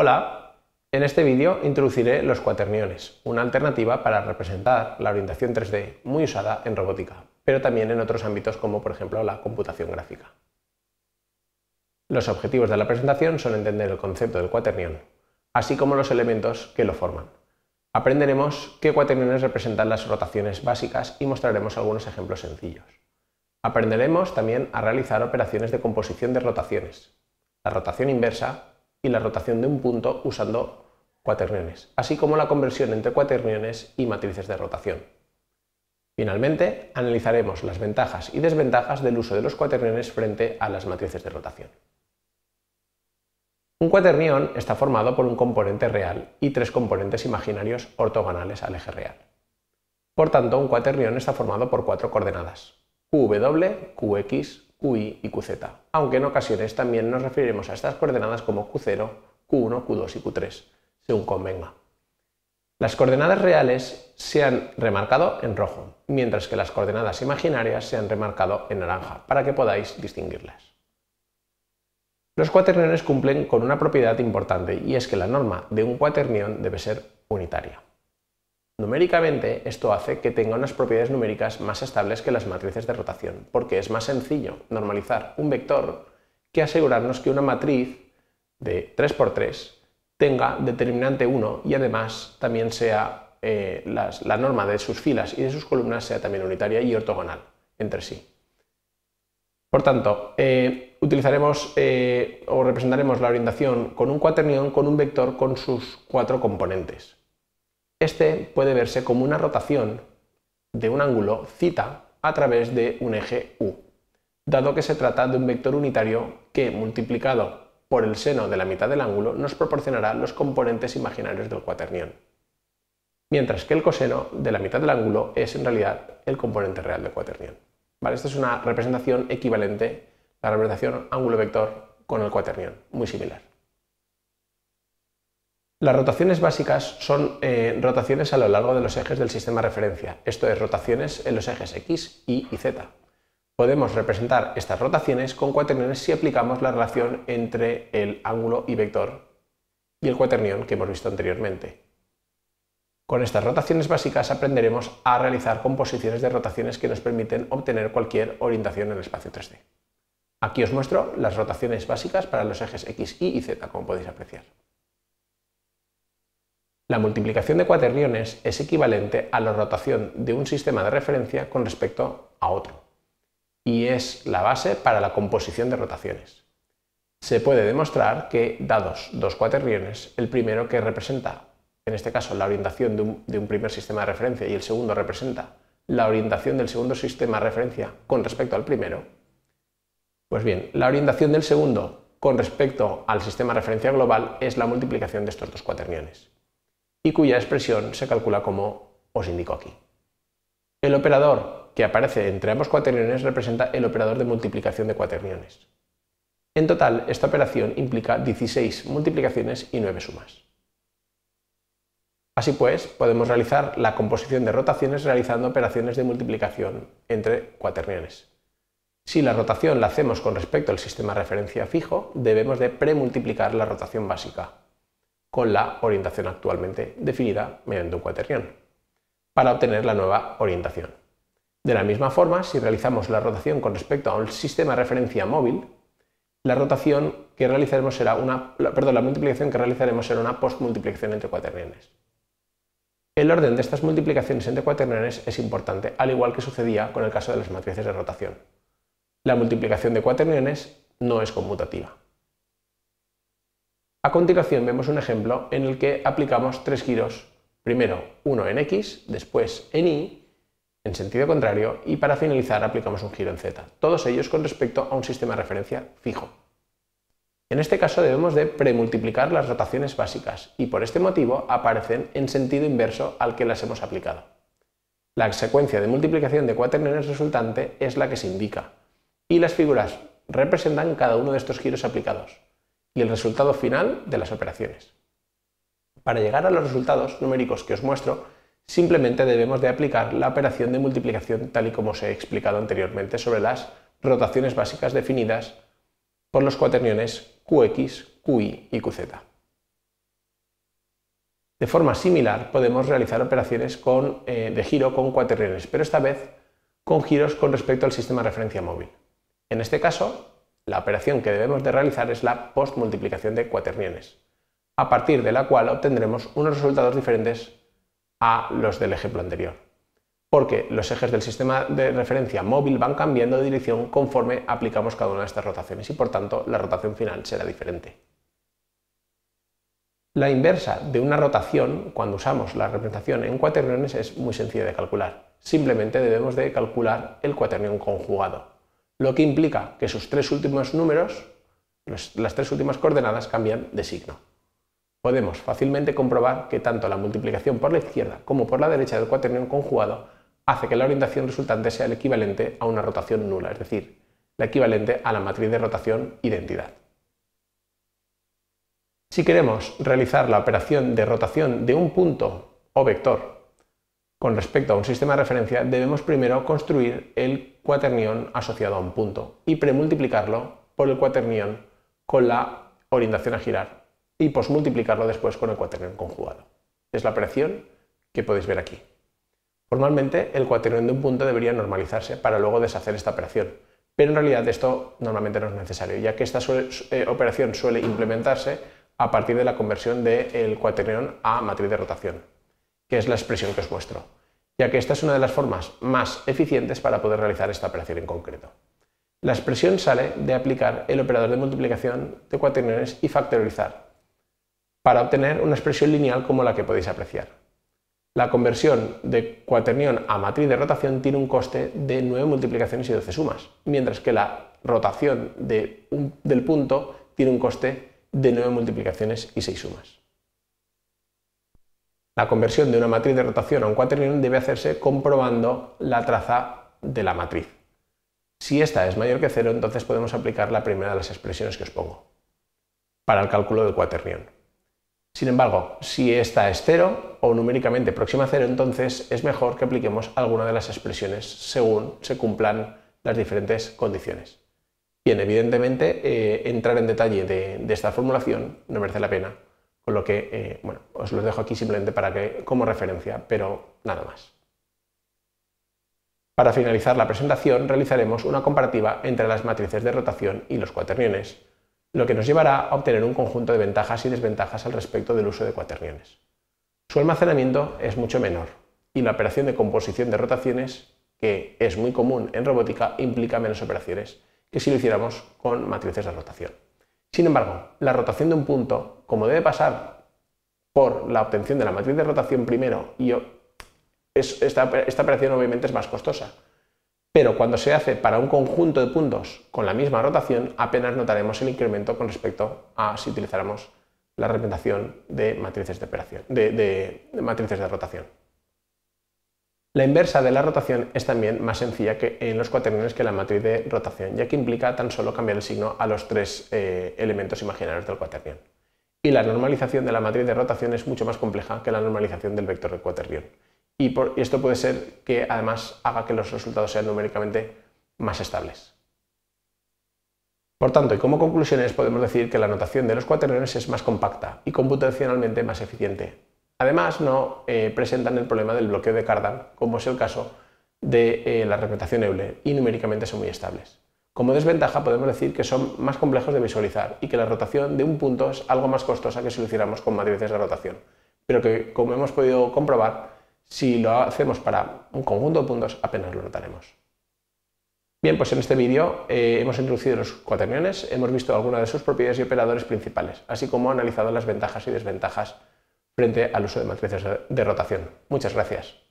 Hola, en este vídeo introduciré los cuaterniones, una alternativa para representar la orientación 3D muy usada en robótica, pero también en otros ámbitos como por ejemplo la computación gráfica. Los objetivos de la presentación son entender el concepto del cuaternión, así como los elementos que lo forman. Aprenderemos qué cuaterniones representan las rotaciones básicas y mostraremos algunos ejemplos sencillos. Aprenderemos también a realizar operaciones de composición de rotaciones, la rotación inversa y la rotación de un punto usando cuaterniones, así como la conversión entre cuaterniones y matrices de rotación. Finalmente, analizaremos las ventajas y desventajas del uso de los cuaterniones frente a las matrices de rotación. Un cuaternión está formado por un componente real y tres componentes imaginarios ortogonales al eje real. Por tanto, un cuaternión está formado por cuatro coordenadas, w, qx, QI y QZ, aunque en ocasiones también nos referiremos a estas coordenadas como Q0, Q1, Q2 y Q3, según convenga. Las coordenadas reales se han remarcado en rojo, mientras que las coordenadas imaginarias se han remarcado en naranja, para que podáis distinguirlas. Los cuaterniones cumplen con una propiedad importante y es que la norma de un cuaternión debe ser unitaria. Numéricamente, esto hace que tenga unas propiedades numéricas más estables que las matrices de rotación, porque es más sencillo normalizar un vector que asegurarnos que una matriz de 3x3 tenga determinante 1 y además también sea eh, la norma de sus filas y de sus columnas sea también unitaria y ortogonal entre sí. Por tanto, eh, utilizaremos eh, o representaremos la orientación con un cuaternión con un vector con sus cuatro componentes. Este puede verse como una rotación de un ángulo cita a través de un eje u, dado que se trata de un vector unitario que, multiplicado por el seno de la mitad del ángulo, nos proporcionará los componentes imaginarios del cuaternión, mientras que el coseno de la mitad del ángulo es en realidad el componente real del cuaternión. ¿Vale? Esta es una representación equivalente, la representación ángulo-vector con el cuaternión, muy similar. Las rotaciones básicas son eh, rotaciones a lo largo de los ejes del sistema de referencia, esto es, rotaciones en los ejes X, Y y Z. Podemos representar estas rotaciones con cuaterniones si aplicamos la relación entre el ángulo y vector y el cuaternión que hemos visto anteriormente. Con estas rotaciones básicas aprenderemos a realizar composiciones de rotaciones que nos permiten obtener cualquier orientación en el espacio 3D. Aquí os muestro las rotaciones básicas para los ejes X, Y y Z, como podéis apreciar. La multiplicación de cuaterniones es equivalente a la rotación de un sistema de referencia con respecto a otro, y es la base para la composición de rotaciones. Se puede demostrar que, dados dos cuaterniones, el primero que representa, en este caso, la orientación de un, de un primer sistema de referencia y el segundo representa la orientación del segundo sistema de referencia con respecto al primero, pues bien, la orientación del segundo con respecto al sistema de referencia global es la multiplicación de estos dos cuaterniones y cuya expresión se calcula como os indico aquí. El operador que aparece entre ambos cuaterniones representa el operador de multiplicación de cuaterniones. En total, esta operación implica 16 multiplicaciones y 9 sumas. Así pues, podemos realizar la composición de rotaciones realizando operaciones de multiplicación entre cuaterniones. Si la rotación la hacemos con respecto al sistema referencia fijo, debemos de premultiplicar la rotación básica, con la orientación actualmente definida mediante un cuaternión, para obtener la nueva orientación. De la misma forma, si realizamos la rotación con respecto a un sistema de referencia móvil, la rotación que realizaremos será una, perdón, la multiplicación que realizaremos será una postmultiplicación entre cuaterniones. El orden de estas multiplicaciones entre cuaterniones es importante, al igual que sucedía con el caso de las matrices de rotación. La multiplicación de cuaterniones no es conmutativa. A continuación vemos un ejemplo en el que aplicamos tres giros, primero uno en X, después en Y, en sentido contrario, y para finalizar aplicamos un giro en Z, todos ellos con respecto a un sistema de referencia fijo. En este caso debemos de premultiplicar las rotaciones básicas y por este motivo aparecen en sentido inverso al que las hemos aplicado. La secuencia de multiplicación de cuaterniones resultante es la que se indica y las figuras representan cada uno de estos giros aplicados y el resultado final de las operaciones. Para llegar a los resultados numéricos que os muestro, simplemente debemos de aplicar la operación de multiplicación tal y como os he explicado anteriormente sobre las rotaciones básicas definidas por los cuaterniones QX, QI y QZ. De forma similar podemos realizar operaciones eh, de giro con cuaterniones, pero esta vez con giros con respecto al sistema de referencia móvil. En este caso, la operación que debemos de realizar es la postmultiplicación de cuaterniones, a partir de la cual obtendremos unos resultados diferentes a los del ejemplo anterior, porque los ejes del sistema de referencia móvil van cambiando de dirección conforme aplicamos cada una de estas rotaciones y por tanto la rotación final será diferente. La inversa de una rotación, cuando usamos la representación en cuaterniones, es muy sencilla de calcular. Simplemente debemos de calcular el cuaternión conjugado lo que implica que sus tres últimos números, las tres últimas coordenadas, cambian de signo. Podemos fácilmente comprobar que tanto la multiplicación por la izquierda como por la derecha del cuaternión conjugado hace que la orientación resultante sea el equivalente a una rotación nula, es decir, la equivalente a la matriz de rotación identidad. Si queremos realizar la operación de rotación de un punto o vector con respecto a un sistema de referencia, debemos primero construir el cuaternión asociado a un punto y premultiplicarlo por el cuaternión con la orientación a girar y posmultiplicarlo después con el cuaternión conjugado. Es la operación que podéis ver aquí. Formalmente, el cuaternión de un punto debería normalizarse para luego deshacer esta operación, pero en realidad esto normalmente no es necesario, ya que esta eh, operación suele implementarse a partir de la conversión del cuaternión a matriz de rotación que es la expresión que os muestro, ya que esta es una de las formas más eficientes para poder realizar esta operación en concreto. La expresión sale de aplicar el operador de multiplicación de cuaterniones y factorizar, para obtener una expresión lineal como la que podéis apreciar. La conversión de cuaternión a matriz de rotación tiene un coste de 9 multiplicaciones y 12 sumas, mientras que la rotación del punto tiene un coste de 9 multiplicaciones y 6 sumas. La conversión de una matriz de rotación a un cuaternión debe hacerse comprobando la traza de la matriz. Si esta es mayor que cero, entonces podemos aplicar la primera de las expresiones que os pongo para el cálculo del cuaternión. Sin embargo, si esta es cero o numéricamente próxima a cero, entonces es mejor que apliquemos alguna de las expresiones según se cumplan las diferentes condiciones. Bien, evidentemente, eh, entrar en detalle de esta formulación no merece la pena con lo que, eh, bueno, os lo dejo aquí simplemente para que, como referencia, pero nada más. Para finalizar la presentación realizaremos una comparativa entre las matrices de rotación y los cuaterniones, lo que nos llevará a obtener un conjunto de ventajas y desventajas al respecto del uso de cuaterniones. Su almacenamiento es mucho menor y la operación de composición de rotaciones, que es muy común en robótica, implica menos operaciones que si lo hiciéramos con matrices de rotación. Sin embargo, la rotación de un punto, como debe pasar por la obtención de la matriz de rotación primero, esta, operación obviamente es más costosa, pero cuando se hace para un conjunto de puntos con la misma rotación, apenas notaremos el incremento con respecto a si utilizáramos la representación de matrices de, operación, de matrices de rotación. La inversa de la rotación es también más sencilla que en los cuaterniones que la matriz de rotación, ya que implica tan solo cambiar el signo a los tres eh, elementos imaginarios del cuaternión. Y la normalización de la matriz de rotación es mucho más compleja que la normalización del vector de cuaternión. Y, esto puede ser que además haga que los resultados sean numéricamente más estables. Por tanto, y como conclusiones podemos decir que la notación de los cuaterniones es más compacta y computacionalmente más eficiente, Además, no eh, presentan el problema del bloqueo de cardan, como es el caso de eh, la representación Euler, y numéricamente son muy estables. Como desventaja, podemos decir que son más complejos de visualizar y que la rotación de un punto es algo más costosa que si lo hiciéramos con matrices de rotación, pero que, como hemos podido comprobar, si lo hacemos para un conjunto de puntos, apenas lo notaremos. Bien, pues en este vídeo eh, hemos introducido los cuaterniones, hemos visto algunas de sus propiedades y operadores principales, así como analizado las ventajas y desventajas frente al uso de matrices de rotación. Muchas gracias.